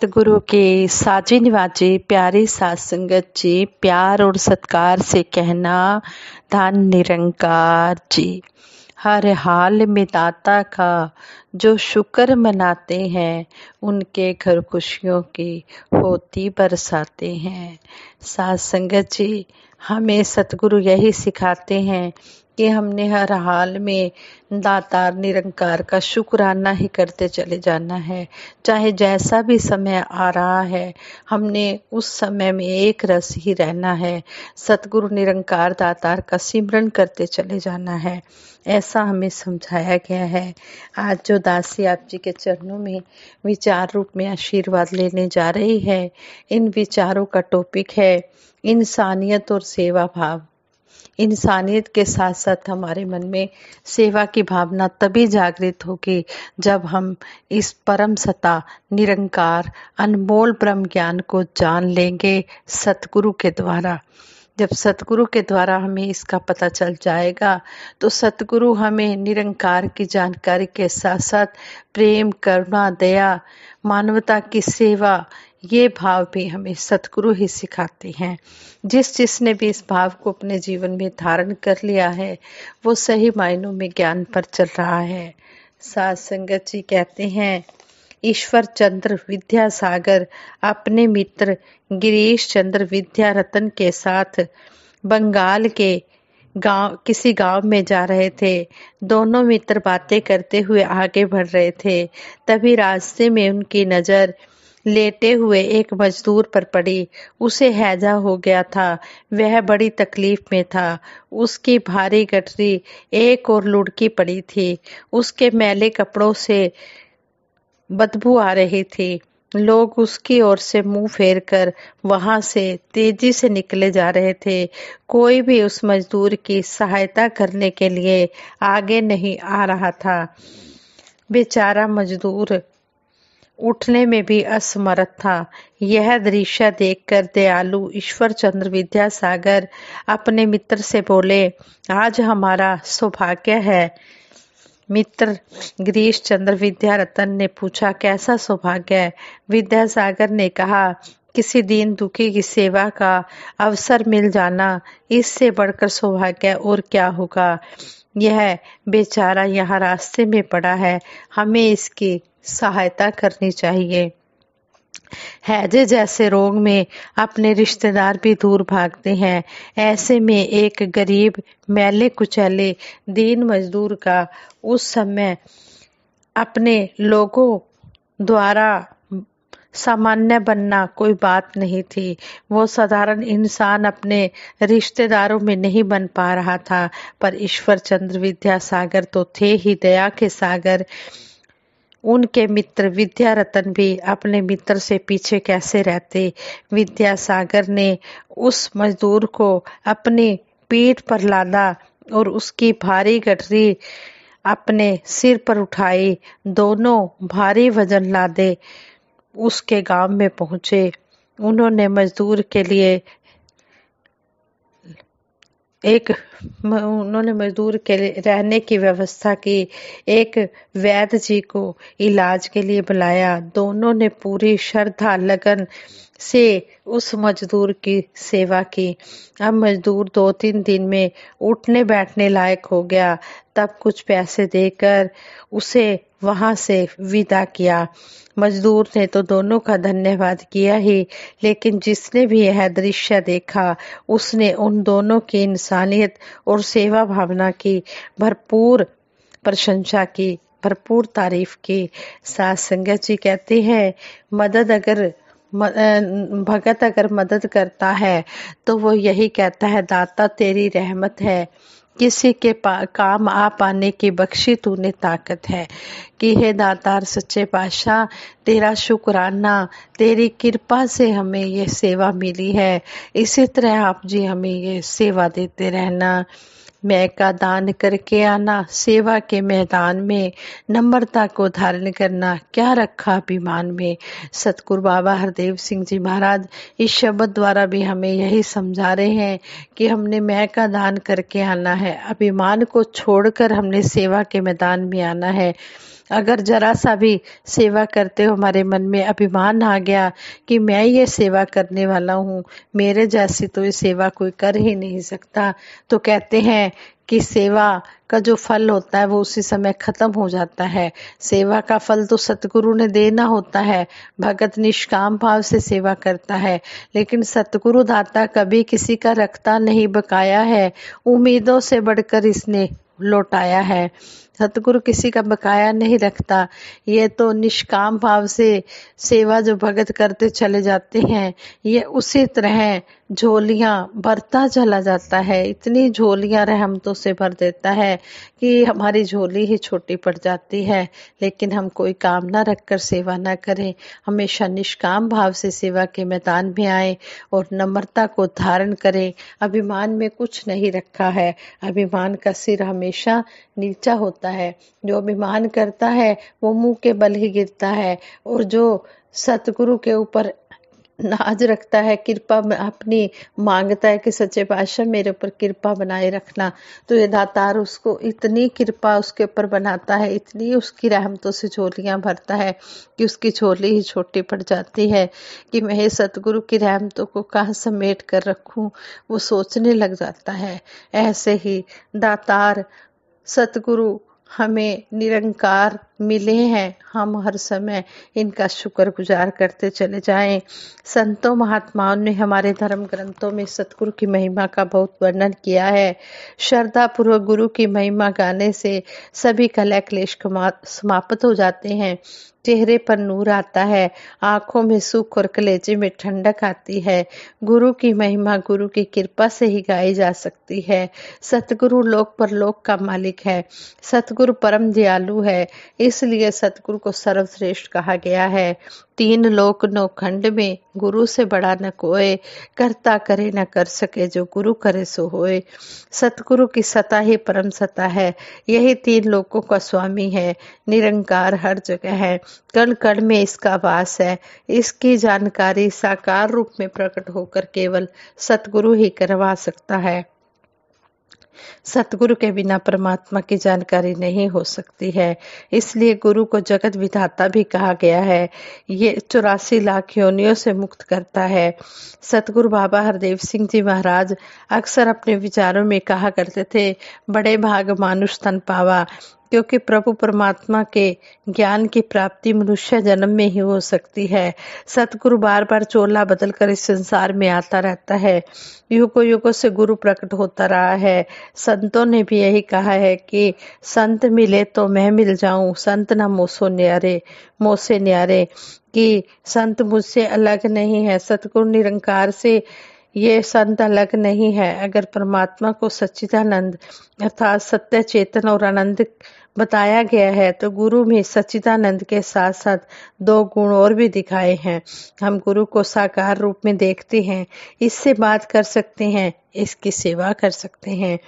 सतगुरु के साजे निवाजे प्यारे सात संगत जी प्यार और सत्कार से कहना धन निरंकार जी हर हाल में दाता का जो शुक्र मनाते हैं उनके घर खुशियों की होती बरसाते हैं सात संगत जी हमें सतगुरु यही सिखाते हैं कि हमने हर हाल में दातार निरंकार का शुक्राना ही करते चले जाना है चाहे जैसा भी समय आ रहा है हमने उस समय में एक रस ही रहना है सतगुरु निरंकार दातार का सिमरन करते चले जाना है ऐसा हमें समझाया गया है आज जो दासी आप जी के चरणों में विचार रूप में आशीर्वाद लेने जा रही है इन विचारों का टॉपिक है इंसानियत और सेवा भाव इंसानियत के साथ साथ हमारे मन में सेवा की भावना तभी जागृत होगी जब हम इस परम सता निरंकार अनमोल ब्रह्म ज्ञान को जान लेंगे सतगुरु के द्वारा जब सतगुरु के द्वारा हमें इसका पता चल जाएगा तो सतगुरु हमें निरंकार की जानकारी के साथ साथ प्रेम करुणा दया मानवता की सेवा ये भाव भी हमें सतगुरु ही सिखाते हैं जिस जिसने भी इस भाव को अपने जीवन में धारण कर लिया है वो सही मायनों में ज्ञान पर चल रहा है साध संगत जी कहते हैं ईश्वर चंद्र विद्यासागर अपने मित्र गिरीश चंद्र विद्या रतन के साथ बंगाल के गांव किसी गांव में जा रहे थे दोनों मित्र बातें करते हुए आगे बढ़ रहे थे तभी रास्ते में उनकी नज़र लेटे हुए एक मजदूर पर पड़ी उसे हैजा हो गया था वह बड़ी तकलीफ में था उसकी भारी गठरी एक और लुढ़की पड़ी थी उसके मैले कपड़ों से बदबू आ रही थी लोग उसकी ओर से मुंह फेर कर वहां से तेजी से निकले जा रहे थे कोई भी उस मजदूर की सहायता करने के लिए आगे नहीं आ रहा था बेचारा मजदूर उठने में भी असमर्थ था यह दृश्य देखकर दयालु ईश्वर चंद्र विद्यासागर अपने मित्र से बोले आज हमारा सौभाग्य है मित्र गिरीश चंद्र विद्यारतन ने पूछा कैसा सौभाग्य है विद्यासागर ने कहा किसी दिन दुखी की सेवा का अवसर मिल जाना इससे बढ़कर सौभाग्य और क्या होगा यह बेचारा यहाँ रास्ते में पड़ा है हमें इसकी सहायता करनी चाहिए हैजे जैसे रोग में अपने रिश्तेदार भी दूर भागते हैं ऐसे में एक गरीब मैले कुचैले दीन मजदूर का उस समय अपने लोगों द्वारा सामान्य बनना कोई बात नहीं थी वो साधारण इंसान अपने रिश्तेदारों में नहीं बन पा रहा था पर ईश्वर चंद्र विद्या सागर तो थे ही दया के सागर उनके मित्र विद्या रतन भी अपने मित्र से पीछे कैसे रहते विद्या सागर ने उस मजदूर को अपनी पीठ पर लादा और उसकी भारी गठरी अपने सिर पर उठाई दोनों भारी वजन लादे उसके गांव में पहुंचे उन्होंने मजदूर के लिए एक उन्होंने मजदूर के लिए रहने की व्यवस्था की एक वैद्य जी को इलाज के लिए बुलाया दोनों ने पूरी श्रद्धा लगन से उस मजदूर की सेवा की अब मजदूर दो तीन दिन में उठने बैठने लायक हो गया तब कुछ पैसे देकर उसे वहां से विदा किया मजदूर ने तो दोनों का धन्यवाद किया ही लेकिन जिसने भी यह दृश्य देखा उसने उन दोनों की इंसानियत और सेवा भावना की भरपूर प्रशंसा की भरपूर तारीफ की सास संगत जी कहते हैं मदद अगर भगत अगर मदद करता है तो वो यही कहता है दाता तेरी रहमत है किसी के काम आ पाने की बख्शी तूने ताकत है कि हे दातार सच्चे पाशाह तेरा शुक्राना तेरी कृपा से हमें ये सेवा मिली है इसी तरह आप जी हमें ये सेवा देते रहना मैं का दान करके आना सेवा के मैदान में नम्रता को धारण करना क्या रखा अभिमान में सतगुरु बाबा हरदेव सिंह जी महाराज इस शब्द द्वारा भी हमें यही समझा रहे हैं कि हमने मैं का दान करके आना है अभिमान को छोड़कर हमने सेवा के मैदान में आना है अगर ज़रा सा भी सेवा करते हो हमारे मन में अभिमान आ गया कि मैं ये सेवा करने वाला हूँ मेरे जैसी तो ये सेवा कोई कर ही नहीं सकता तो कहते हैं कि सेवा का जो फल होता है वो उसी समय खत्म हो जाता है सेवा का फल तो सतगुरु ने देना होता है भगत निष्काम भाव से सेवा करता है लेकिन सतगुरु दाता कभी किसी का रखता नहीं बकाया है उम्मीदों से बढ़कर इसने लौटाया है सतगुरु किसी का बकाया नहीं रखता ये तो निष्काम भाव से सेवा जो भगत करते चले जाते हैं ये उसी तरह झोलियाँ भरता चला जाता है इतनी झोलियाँ रहमतों से भर देता है कि हमारी झोली ही छोटी पड़ जाती है लेकिन हम कोई काम ना रखकर सेवा ना करें हमेशा निष्काम भाव से सेवा के मैदान में आए और नम्रता को धारण करें अभिमान में कुछ नहीं रखा है अभिमान का सिर हमेशा नीचा होता होता है जो अभिमान करता है वो मुंह के बल ही गिरता है और जो सतगुरु के ऊपर नाज रखता है कृपा अपनी मांगता है कि सच्चे पातशाह मेरे ऊपर कृपा बनाए रखना तो ये दातार उसको इतनी कृपा उसके ऊपर बनाता है इतनी उसकी रहमतों से झोलियाँ भरता है कि उसकी झोली ही छोटी पड़ जाती है कि मैं सतगुरु की रहमतों को कहाँ समेट कर रखूँ वो सोचने लग जाता है ऐसे ही दातार सतगुरु हमें निरंकार मिले हैं हम हर समय इनका शुक्र गुजार करते चले जाएं संतों महात्माओं ने हमारे धर्म ग्रंथों में सतगुरु की महिमा का बहुत वर्णन किया है श्रद्धा पूर्वक गुरु की महिमा गाने से सभी कला क्लेश समाप्त हो जाते हैं चेहरे पर नूर आता है आंखों में सुख और कलेजे में ठंडक आती है गुरु की महिमा गुरु की कृपा से ही गाई जा सकती है सतगुरु लोक पर लोक का मालिक है सतगुरु परम दयालु है इसलिए सतगुरु को सर्वश्रेष्ठ कहा गया है तीन लोक नौखंड में गुरु से बड़ा न कोय करता करे न कर सके जो गुरु करे सो होए सतगुरु की सता ही परम सता है यही तीन लोगों का स्वामी है निरंकार हर जगह है कण कण में इसका वास है इसकी जानकारी साकार रूप में प्रकट होकर केवल सतगुरु ही करवा सकता है सतगुरु के बिना परमात्मा की जानकारी नहीं हो सकती है इसलिए गुरु को जगत विधाता भी कहा गया है ये चौरासी लाख योनियों से मुक्त करता है सतगुरु बाबा हरदेव सिंह जी महाराज अक्सर अपने विचारों में कहा करते थे बड़े भाग मानुष तन पावा क्योंकि प्रभु परमात्मा के ज्ञान की प्राप्ति मनुष्य जन्म में ही हो सकती है सतगुरु बार बार चोला बदल कर इस संसार में आता रहता है युगो युगो से गुरु प्रकट होता रहा है संतों ने भी यही कहा है कि संत मिले तो मैं मिल जाऊं संत ना मोसो न्यारे मोसे न्यारे कि संत मुझसे अलग नहीं है सतगुरु निरंकार से ये संत अलग नहीं है अगर परमात्मा को सच्चिदानंद अर्थात सत्य चेतन और आनंद बताया गया है तो गुरु में सच्चिदानंद के साथ साथ दो गुण और भी दिखाए हैं हम गुरु को साकार रूप में देखते हैं इससे बात कर सकते हैं इसकी सेवा कर सकते हैं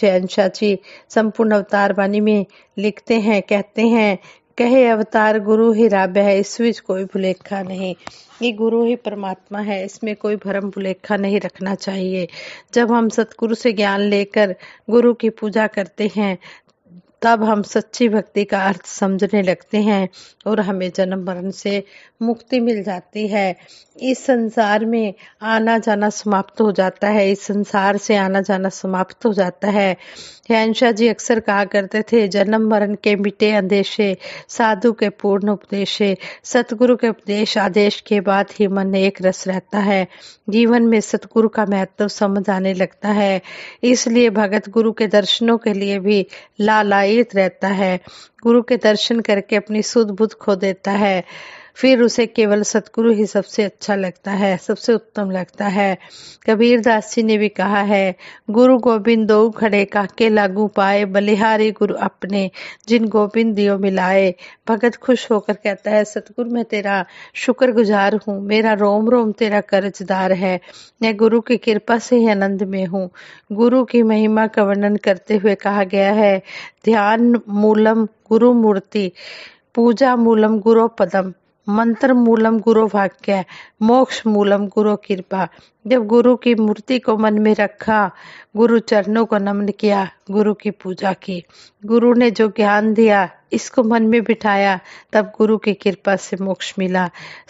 शहनशाह जी संपूर्ण अवतार वाणी में लिखते हैं कहते हैं कहे अवतार गुरु ही राब्य है इस इसमें कोई भुलेखा नहीं ये गुरु ही परमात्मा है इसमें कोई भरम भुलेखा नहीं रखना चाहिए जब हम सतगुरु से ज्ञान लेकर गुरु की पूजा करते हैं तब हम सच्ची भक्ति का अर्थ समझने लगते हैं और हमें जन्म मरण से मुक्ति मिल जाती है इस संसार में आना जाना समाप्त हो जाता है इस संसार से आना जाना समाप्त हो जाता है हेनशाह जी अक्सर कहा करते थे जन्म मरण के मिटे अंदेशे साधु के पूर्ण उपदेशे सतगुरु के उपदेश आदेश के बाद ही मन एक रस रहता है जीवन में सतगुरु का महत्व समझ आने लगता है इसलिए भगत गुरु के दर्शनों के लिए भी लालायित रहता है गुरु के दर्शन करके अपनी सुध बुद्ध खो देता है फिर उसे केवल सतगुरु ही सबसे अच्छा लगता है सबसे उत्तम लगता है कबीर दास जी ने भी कहा है गुरु गोबिंद दो खड़े काके लागू पाए बलिहारी गुरु अपने जिन गोबिंद दियो मिलाए भगत खुश होकर कहता है सतगुरु मैं तेरा शुक्र गुजार हूँ मेरा रोम रोम तेरा कर्जदार है मैं गुरु की कृपा से ही आनंद में हूँ गुरु की महिमा का वर्णन करते हुए कहा गया है ध्यान मूलम गुरु मूर्ति पूजा मूलम गुरु पदम मंत्र मूलम गुरु वाक्य मोक्ष मूलम गुरु कृपा जब गुरु की मूर्ति को मन में रखा गुरु चरणों को नमन किया गुरु की पूजा की गुरु ने जो ज्ञान दिया इसको मन में बिठाया तब गुरु की कृपा से मोक्ष मिला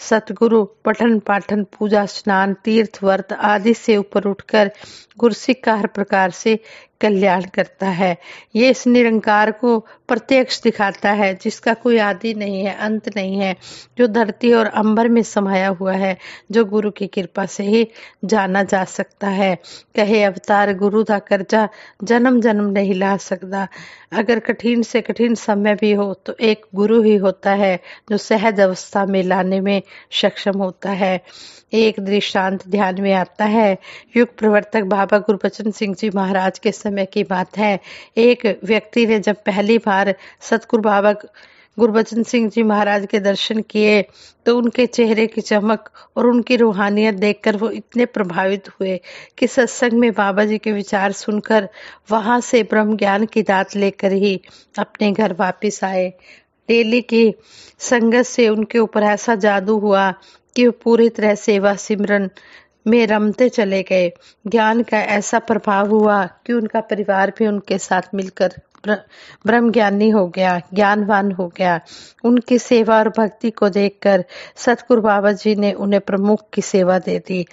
सतगुरु पठन पाठन पूजा स्नान तीर्थ व्रत आदि से ऊपर उठकर गुरसिक का हर प्रकार से कल्याण करता है ये इस निरंकार को प्रत्यक्ष दिखाता है जिसका कोई आदि नहीं है अंत नहीं है जो धरती और अंबर में समाया हुआ है जो गुरु की कृपा से ही जाना जा सकता है कहे अवतार गुरु का कर्जा जन्म जन्म नहीं ला सकता अगर कठिन से कठिन समय भी हो तो एक गुरु ही होता है जो सहज अवस्था में लाने में सक्षम होता है एक दृष्टांत ध्यान में आता है युग प्रवर्तक बाबा गुरुबचन सिंह जी महाराज के समय की बात है एक व्यक्ति ने जब पहली बार सतगुरु बाबा गुरबचन सिंह जी महाराज के दर्शन किए तो उनके चेहरे की चमक और उनकी रूहानियत देखकर वो इतने प्रभावित हुए कि सत्संग में बाबा जी के विचार सुनकर वहाँ से ब्रह्म ज्ञान की दात लेकर ही अपने घर वापस आए डेली की संगत से उनके ऊपर ऐसा जादू हुआ कि वो पूरी तरह सेवा सिमरन में रमते चले गए ज्ञान का ऐसा प्रभाव हुआ कि उनका परिवार भी उनके साथ मिलकर ब्रह्म ज्ञानी हो गया ज्ञानवान हो गया उनकी सेवा और भक्ति को देखकर सतगुरु बाबा जी ने उन्हें प्रमुख की सेवा दे दी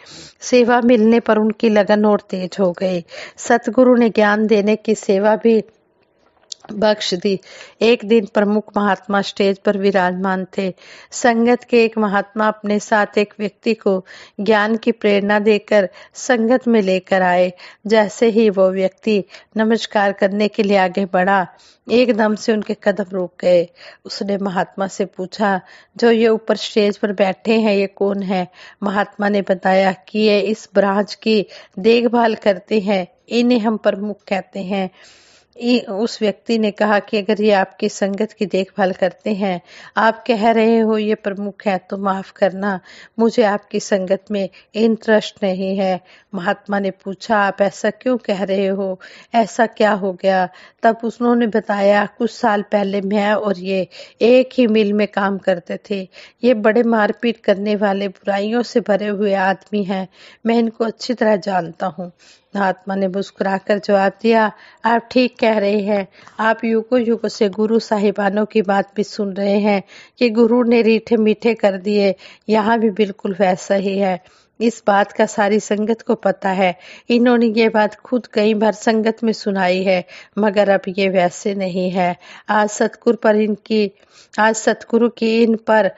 सेवा मिलने पर उनकी लगन और तेज हो गई सतगुरु ने ज्ञान देने की सेवा भी बख्श दी एक दिन प्रमुख महात्मा स्टेज पर विराजमान थे संगत के एक महात्मा अपने साथ एक व्यक्ति को ज्ञान की प्रेरणा देकर संगत में लेकर आए जैसे ही वो व्यक्ति नमस्कार करने के लिए आगे बढ़ा एकदम से उनके कदम रुक गए उसने महात्मा से पूछा जो ये ऊपर स्टेज पर बैठे हैं ये कौन है महात्मा ने बताया कि ये इस ब्रांच की देखभाल करते हैं इन्हें हम प्रमुख कहते हैं उस व्यक्ति ने कहा कि अगर ये आपकी संगत की देखभाल करते हैं आप कह रहे हो ये प्रमुख है तो माफ़ करना मुझे आपकी संगत में इंटरेस्ट नहीं है महात्मा ने पूछा आप ऐसा क्यों कह रहे हो ऐसा क्या हो गया तब उन्होंने बताया कुछ साल पहले मैं और ये एक ही मिल में काम करते थे ये बड़े मारपीट करने वाले बुराइयों से भरे हुए आदमी हैं मैं इनको अच्छी तरह जानता हूँ महात्मा ने मुस्कुराकर जवाब दिया आप ठीक कह रहे हैं आप युगो युग से गुरु साहिबानों की बात भी सुन रहे हैं कि गुरु ने रीठे मीठे कर दिए यहाँ भी बिल्कुल वैसा ही है इस बात का सारी संगत को पता है इन्होंने ये बात खुद कई बार संगत में सुनाई है मगर अब ये वैसे नहीं है आज सतगुरु पर इनकी आज सतगुरु की इन पर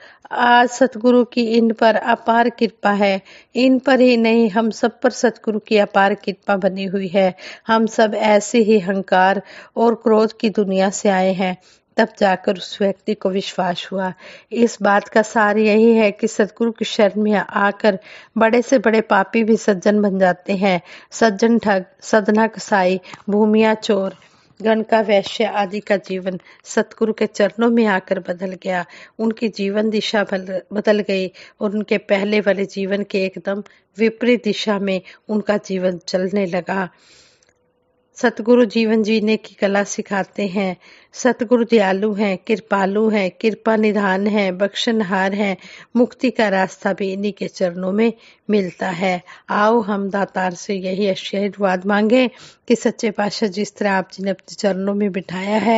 आज सतगुरु की इन पर अपार कृपा है इन पर ही नहीं हम सब पर सतगुरु की अपार कृपा बनी हुई है हम सब ऐसे ही हंकार और क्रोध की दुनिया से आए हैं तब जाकर उस व्यक्ति को विश्वास हुआ इस बात का सार यही है कि सदगुरु की शरण में आकर बड़े से बड़े पापी भी सज्जन बन जाते हैं सज्जन ठग सदना कसाई भूमिया चोर गण का वैश्य आदि का जीवन सतगुरु के चरणों में आकर बदल गया उनकी जीवन दिशा बदल गई और उनके पहले वाले जीवन के एकदम विपरीत दिशा में उनका जीवन चलने लगा सतगुरु जीवन जीने की कला सिखाते हैं सतगुरु दयालु हैं कृपालु हैं कृपा निधान हैं बख्शनहार हैं मुक्ति का रास्ता भी इन्हीं के चरणों में मिलता है आओ हम दातार से यही आशीर्वाद मांगे कि सच्चे पाशाह जिस तरह आप जी ने अपने चरणों में बिठाया है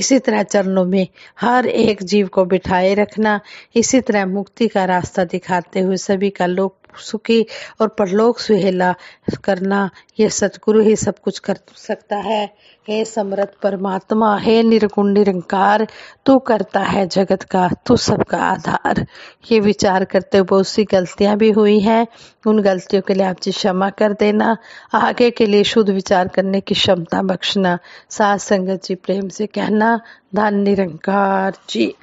इसी तरह चरणों में हर एक जीव को बिठाए रखना इसी तरह मुक्ति का रास्ता दिखाते हुए सभी का लोक सुखी और परलोक सुहेला करना यह सतगुरु ही सब कुछ कर सकता है हे समृत परमात्मा हे निर्गुण निरंकार तू करता है जगत का तू सबका आधार ये विचार करते हुए बहुत सी गलतियां भी हुई हैं उन गलतियों के लिए आप जी क्षमा कर देना आगे के लिए शुद्ध विचार करने की क्षमता बख्शना सास संगत जी प्रेम से कहना धन निरंकार जी